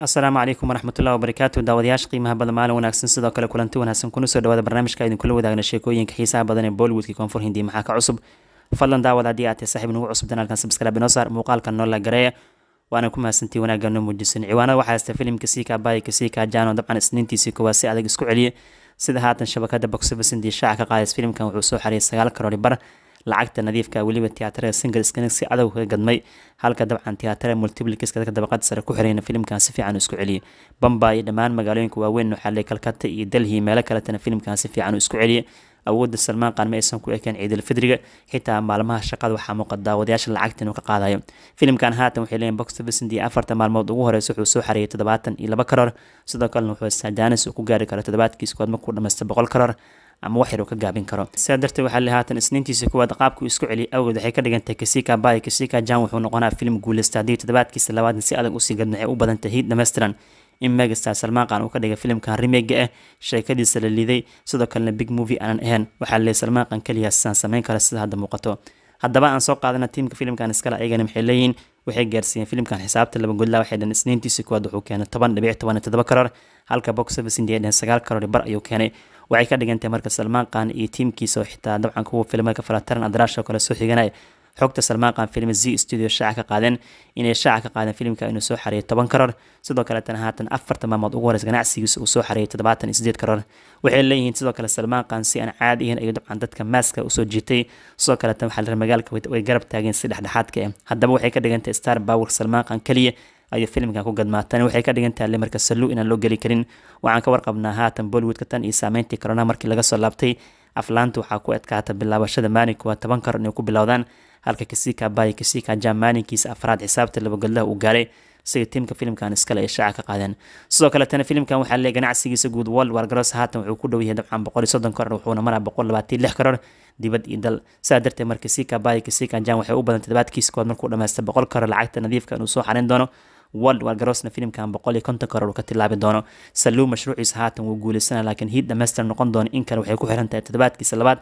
asalaamu calaykum waraxmatullahi wabarakaatu daawadayaasha qiimaha badan maalin wanaagsan sidoo kale kulanti wanaagsan kuna soo dhawaada barnaamijka idinkula wadaagna sheekooyinka xiisaha badan ee bollywoodka koonfur hindi maxaa ka cusub fadlan daawad haddii aad tahay saaxiib nagu cusub danaalkan sabskraaib inoo saar muuqaalka noola gareeya waana ku mahadsantii wanaagga noo muujisan ciwaanada waxaa haysta filimka siika baayika siika jaano dabcan isniintiisii koowaad si adag isku celiya sida haatan shabakada box office indii shaaca ka qaadays filimkan wuxuu soo xariyay sagaal karoori bar lacagta nadiifka ah, weliba tiyaatarada singleska si adag kaga gadmay halka dabcan tiyaatarada multiplikiska dadka sare ku xirayna filimkan si fiican isku celiyey bamba iyo dhammaan magaalooyinka waaweyn nuxaley kalkata iyo delhi meelo kaletana filimkan si fiican isku celiyey awoodda salmaan qaan ma aysan ku ekeen ciidilfidriga xitaa maalmaha shaqada waxaa muuqa daawadayaasha lacagta inuu ka qaadayo filimkan haatan waxay leeyihin box office intii afartan maalmood ugu horeysa wuxuu soo xareeyay toddobaatan iyo laba karar sidoo kalena wuxuu saadaanis uu ku gaari karo toddobaadkiis kood markuu dhamaysta boqol karar ama wax yaruu ka gaabin karo sidaa darteed waxaa le haatan isniintiisa kuwaad qaabku isku celi awgeed waxay ka dhigantay kasika bay kasika jan wuxuu noqonaa filim guuleysta haddii toddobaadkiisa labaadna si adag usii gadna waxay u badan tahay dhammaystiran in megastar salmaan qaan uu ka dhigay filimkan remega ah sheekadiisa la liiday sidoo kalena big movie aanan ahayn waxaa laleeyay salmaan qaan keliya samayn kara sida hadda muuqato haddaba aan soo qaadana tiimka filimkan iskale ayagana maxay leeyihiin waxay gaarsiiyeen filimkan xisaabta laba godlaa waxay dhaheen isniintiisi kuwaad wuxuu keenay toban dhibic toban iyo toddoba karar halka box office india ay sagaal karar bar ayuu keenay waxay ka dhigantahay marka salmaan kaan iyo tiimkiisa oo xitaa dabcan kuwa filmarka falataran adraasha kale soo xiganaya xogta salmaan kaan film z studio shaaca ka qaadeen inay shaaca ka qaadeen filimka inuu soo xareeyay toban karar sidoo kaletana haatan afartan maamood ugu horeys ganacsigiisa uu soo xareeyay toddobaatan iyo sideed karar waxay leeyihiin sidoo kale salmaan kaan si aan caadi ahayn ayuu dabcan dadka maaska usoo jiitay sidoo kaletana waxaa la magaalka way garab taageen si dhexdhexaadka ah haddaba waxay ka dhigantahay star power salmaan kaan keliya ayuu filimkan ku gadmaa waxay ka dhigan tahay limarka inaan loo geli karin waxaan ka warqabnaa haatan bollywoodka iyo saameyntii korona markii laga soo laabtay aflaanta waxaa ku adkaata bilaabashada maalinka waa toban karan inay ku bilowdaan halka kasika bayi kasika jam maalinkiisa afraad xisaabta labagodlaha uu gaaray isaga tiimka filimkan iskale ay shaaca ka qaadeen sidoo kale tana filimkan waxaa leeya ganacsigiisa guud world wargaroos haatan wuxuu ku dhow yahay dabcan boqol soddon karar wuxuuna maraa boqol labaatan lix karar dibad iyo dal sidaa darteed marka sika bayi kasika waxay u badan toddobaadkiisa kood markuu dhamaystay boqol karar lacagta nadiifka ah inuu soo xarin doono wald wargarosna filimkan boqol iyo konton karoor uu ka tilaabi doono salluu mashruuciisa haatan wuu guulaysana laakiin hiid dhamaystir noqon doono in kale waxay ku xiran tahay toddobaadkiisa labaad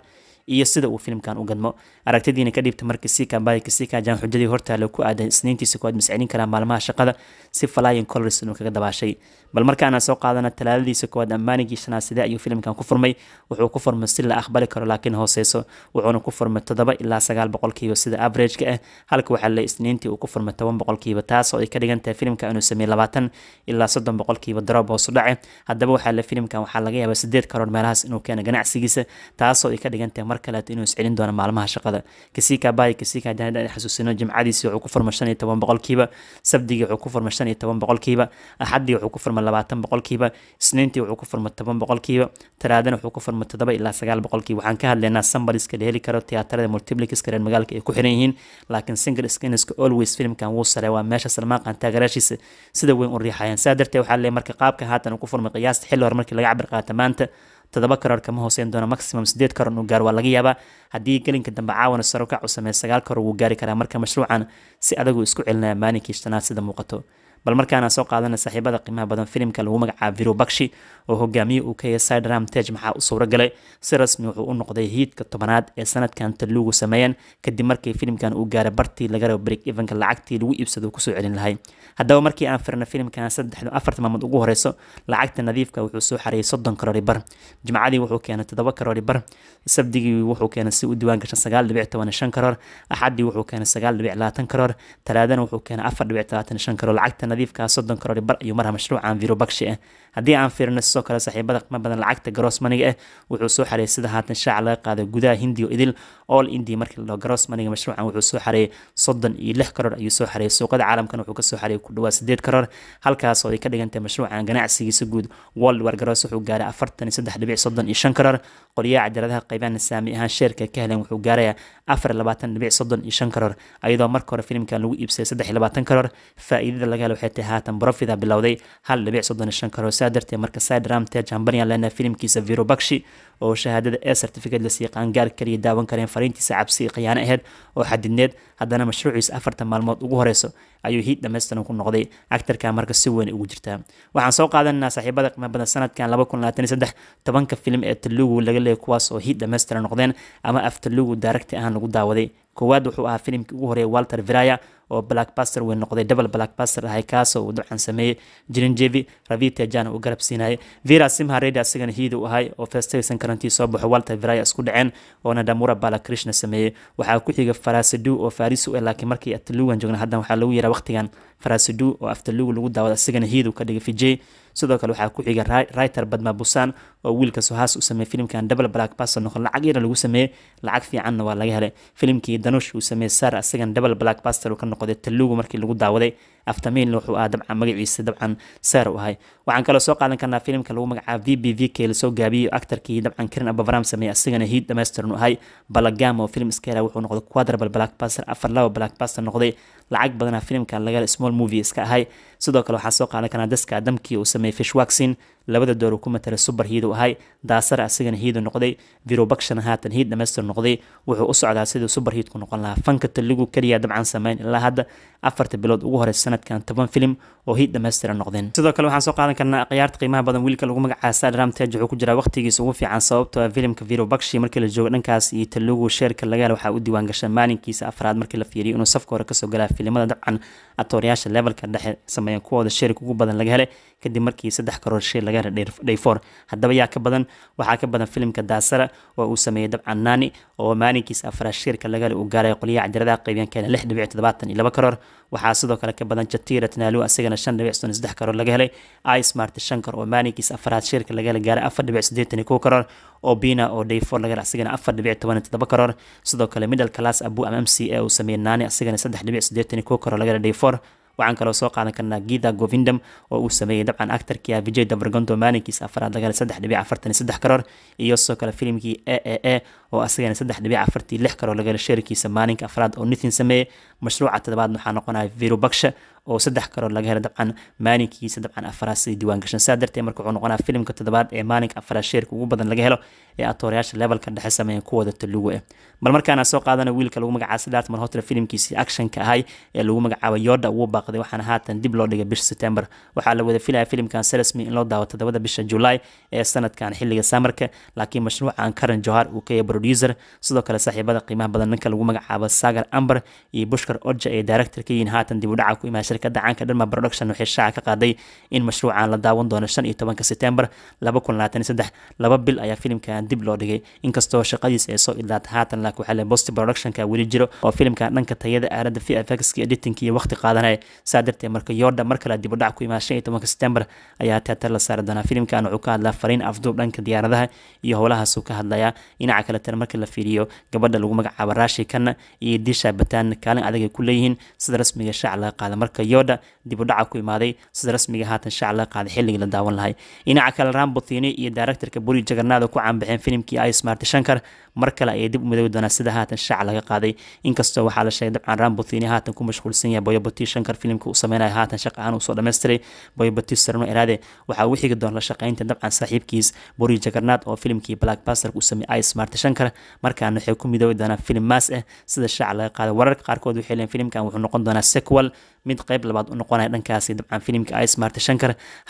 iyo sida uu filimkan u gadmo aragtidiina ka dhiibta markii sika kaambaayika jaan xujadii hortaale ku aaday isniintiisa ku aad mascelin karaa maalmaha shaqada si flying colors inuu kaga dabaashay bal markaana soo qaadana talaadadiisa koowaad ammaanigii shanaad side ayuu filimkan ku furmay wuxuu ku furmay si la aqbali karo laakiin hooseyso wuxuuna ku furmay toddoba ilaa sagaal boqolkiiba sida average-ka ah halka waxaa la isniintii uu ku furmay toban boqolkiiba taas oo ay ka dhigan tahay filimka inuu sameeyey labaatan ilaa soddon boqolkiiba drop hoosu dhace haddaba waxaa la filimkan waxaa laga yaabaa sideed karoon meelahaas inuu keena ganacsigiisa taasoo ay ka dhigan tahay mar kaleeto inuu iscelin doono maalmaha shaqada kasiika baay kasiika xasuusino jimcadiisii wuxuu ku furmay shan iyo toban boqolkiiba sabdigii wuxuu ku furmay shan iyo toban boqolkiiba axaddii wuxuu ku furma labaatan boqolkiiba isniintii wuxuu ku furma toban boqolkiiba talaadana wuxuu ku furma toddoba ilaa sagaal boqolkiiba waxaan ka hadlaynaa sambaliska la heli karo tiyaatarada multiplikiska reer magaalka ay ku xiran yihiin laakiin single skiniska always filmkan wuu sare waa meesha salmaaqan taageeraashiisa sida weyn u riixayaan saa darteed waxaa leeyahay marka qaabka haatan uu ku furmay qiyaasta xilli hore markii laga cabir qaata maanta toddoba karoor kama hooseyn doono maximum sideed karoor uu gaaro waa laga yaabaa haddii gelinka dambe caawana sarukac uu sameeya sagaal karoor wuu gaari karaa marka mashruucan si adagu isku celinaya maalinkii shanaad sida muuqato bal markaana soo qaadana saaxiibada qiimaha badan filimka lagu magacaaba viro bakshi oo hogaamiye uu ka yahay syderam tej maxaa u suura galay si rasmi wuxuu u noqday hiidka tobanaad ee sanadkan taluugu sameeyeen kadib markii filimkan uu gaaray bartii laga rabo break evenka lacagtii lagu iibsado kusoo celin lahay haddaba markii aan firna filimkan saddexdu afar maalmood ugu horeyso lacagta nadiifka wuxuu soo xareeyay soddon karoori bar jimcadii wuxuu keenay toddoba karoori bar sabdigii wuxuu keenay si u diiwaan gashan sagaal dhibic toban shan karoor axaddii wuxuu keenay sagaal dhibic labaatan karoor talaadana wuxuu keenay afar dhibic labaatan shan karoor lacagta nadiifka soddon karoori bar ayuu marha mashruucan viro bakshi ah haddii aan firna sidoo kale saaxiibada qiimo badan lacagta grossmaniga ah wuxuu soo xareeyay sida haatan shaaca laga qaaday gudaha hindiya idil all india markii la dhaho grossmaniga mashruucan wuxuu soo xareeyay soddon iyo lix karoor ayuu soo xareeyay suuqada caalamkan wuxuu kasoo xareeyay ku dhawaa sideed karoor halkaas oo ay ka dhigantahay mashruucan ganacsigiisa guud world war gross wuxuu gaaray afartan iyo saddex dhibic soddon iyo shan karoor qoryaha cajaladaha qaybaan saami ahaan sheerka ka heleen wuxuu gaarayaa afar iyo labaatan dhibic soddon iyo shan karoor iyadoo marka hore filimkan lagu iibsayay saddex iyo labaatan karoor faa'iidada laga helo waxay tahay haatan profita bilowday hal dhibic soddon iyo shan karoor saa darteed marka side درام تێجان بنیان لەنە فیلمکی سەڤیر و بەخشی ئەو شهادت ئێ سرتیفیکت لە سیقانگار کردی داوان کەێن فەرینتی سعبسی قیانە هێت ئەو حدنێت هەدانە مەشروعیس ئەفرتە مالمات أيوه، وگۆڕێسە ئەو هیچ دەمەستنکو نقدەی ئەکتەر کامەرگە سوێن وجرتە وحان سەو قادن ناسحیبە دەقمە بە سەنەتکان لە بەکن لاتنی سەدەح تەبانکە فیلم ئێتللو و لەگەل لێ کواس و هیچ دەمەسترە نقدێن ئەمە ئەفتللو و دارکتی ئەهان لەگو داوەدەی koowaad wuxuu ahaa filimkii ugu horeeyay walter viraya oo blackbaster weyn noqday double blackbaster ahay kaasoo uu ducan sameeyey jirinjevi ravita uu garab siinayay vera simharedi asagana hiida u ahay oo festaysan karantii soo baxo walter viraya isku dhaceen oo nadamura balakrishna sameeyey waxaa ku xiga farasidu oo farisu eh laakiin markii atalugan joogna haddan waxaa lagu yaraa waqtigan farasidu oo aftalugu lagu daawada asagana hiida ka dhigay fijey sidoo kale waxaa ku xiga riter badma busaan oo wiilka sohaas u sameeyey filimkan double black person noqon lacag yara lagu sameeyey lacag fiicanna waa laga helay filimkii danuush uu sameeyey sar isagan double black pastor uu ka noqday tallugu markii lagu daawaday aftamiin wuxuu ahaa dabcan magaciisa dabcan sar u ahay waxaan kaloo soo qaadan karnaa filimka lagu magacaaba v b v k lasoo gaabiyey actarkii dabcan karin abavaram sameeyey asagana hiid dhamaystiran u ahay balagamo film iskela wuxuu noqday quadrable blackbuster afar laba blackbuster noqday lacag badanaa filimka laga small movie iska ahay sidoo kale waxaa soo qaadan karnaa daska damkii uu sameeyey fish waxin labada door ku matalay subar hiid u ahay daasar asigana hiidu noqday virobakshana haatan hiid dhamaystir noqday wuxuu u socdaa siduu subar hiidku noqon lahaa fanka taligu keliya dabcan sameyn ilaa hadda afarta bilood ugu horey sanadkan toban filim oo hiid dhamaystira noqdeen sidoo kale waxaan soo qaadan karnaa ciyaarta qiimaha badan wiilka lagu magacaaba saliram tej wuxuu ku jiraa waqtigiisa ugu fiican sababtoo ah filimka virobakshi markii la joogo dhankaas iyo taligu sheerka laga hel waxaa u diiwaan gashan maalinkiisa afraad markii la fiiriyo inuu safka hore kasoo galaa filimada dabcan atoonayaasha levelka dhexe sameeyeen kuwooda shirik ugu badan laga hele kadib markii saddex karoor shii laga helay dhayfoor haddaba yaa ka badan waxaa ka badan filimka daasara oo uu sameeyey dabcan naani oo maalinkiisa ah afraad shirka laga hele uu gaaray qolyaha cadiradaha qaybiyan keena lix dhibic toddobaatan iyo laba karoor waxaa sidoo kale ka badan jatiira tanaalu asagana shan dhibic soddon saddex karoor laga helay ismart shankar oo maalinkiisa ah afraad shirka laga hele gaaray afar dhibic siddeetan iyo kow karoor obina oo dayfor laga asigana afar dhibic toban todoba karoor sidoo kale middle class abu ama m c a uu sameeyey naani asigana saddex dhibic sideetan kuwa koror laga dayfor waxaan kaloo soo qaadan karnaa gida govindam oo uu sameeyey dabcan actarkia vijay dabargondo maalinkiisa afaraad laga saddex dhibic afartan sadex karoor iyo sidoo kale filimkii e a a oo asagana saddex dhibic afartii lix kaloo lagala sheerikiisa maalinka afraad oo nithin sameeye mashruuca toddobaad waxaa noqonaya viro oo saddex kaloo laga hela dabcan maalinkiisa dabcan afraad siday diiwaan gashan darteed marka wuxuu noqonaa filimka toddobaad ee maalinka afraad sheerka ugu badan laga helo ee atoorayaasha levelka dhexe sameeyeen kuwooda talugu ah eh. bal markaana soo qaadana wiilka lagu magacaasay dartman hotel filimkiisii actionka ahay ee lagu magacaabay yoda wuu baaqday waxaana haatan dib loo dhigay bisha september waxaa la wada filaya filimkan salasmi in loo daawo toddobada bisha julaay ee sanadkan xilliga samarka laakiin mashruucan karan johar uu ka yahay producer sidoo kale saaxiibada qiimaha badan ninka lagu magacaabo sagar amber iyo bushkar orja ee director ka yihiin haatan dib u dhaca ku imaan shirkadda caanka dharma production waxay shaaca ka qaaday in mashruucan la daawan doono shan iyo tobanka setembar laba kun labaatan saddex laba bil ayaa filimkan dib loo dhigay inkastoo shaqadiis ay soo idlaata haatan laak waxaa le bost productionka weli jiro oo filimkan dhanka tayada aalada v f x editinka iyo waqti qaadanaya saa darteed marka yoordha mar kale dib u dhac ku imaan shan iyo tobanka setembar ayaa teatar la saari doonaa filimkan wuxuu ka hadlaa fariin afduub dhanka diyaaradaha iyo howlahaasuu ka hadlayaa dhinaca kale kara marka la fiiriyo gabadha lagu magacaabo raashi kana iyo disha bataan kaalin adag ku leeyihiin sida rasmiga shaac laga qaada marka yoda dibudhaca ku imaaday sida rasmiga haatan shaac laga qaada xilligii la daawan lahay dhinaca kale rambothini iyo directorka buri jagarnaada ku caanbaxeen filimkii ismart shankar mar kale ayay dib u midoobi doonaan sida haatan shaac laga qaaday inkastoo waxaa la sheegay dabcan rambothini haatan ku mashquulsan yahay boyobati shankar filimka uu sameynaya haatan shaq ahaan uu soo dhammaystiray boyobati sarno iraade waxaa ugu xigi doon la shaqeynta dabcan saaxiibkiis buri jagarnaad oo filimkii black basterk uu sameeyey ismart shankar noqon kara markaana waxay ku midoobi doonaa filim maas ah sida shaaca laga qaaday wararka qaarkood waxay leeyihin filimkan wuxuu noqon doonaa sequel mid qayb labaad u noqonaya dhankaasi dabcan filimka ay smaarta shan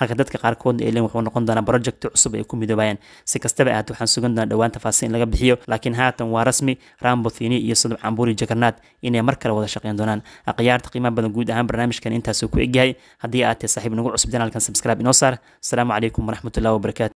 halka dadka qaarkood ay leeyihin wuxuu noqon doonaa project cusub ay ku midoobayaan si kastaba ahaatee waxaan sugan doonaa dhowaan tafaasiin in laga bixiyo laakiin haatan waa rasmi rambo thini iyo sadab cambuuri jakarnaad inay mar kale wada shaqayn doonaan akhyaarta qiimaha badan guud ahaan barnaamijkan intaasuu ku egyahay haddii aad tahay saaxiib nagu cusub janaalkan subscribe inoo saar asalaamu calaykum waraxmatullahi wabarakaatu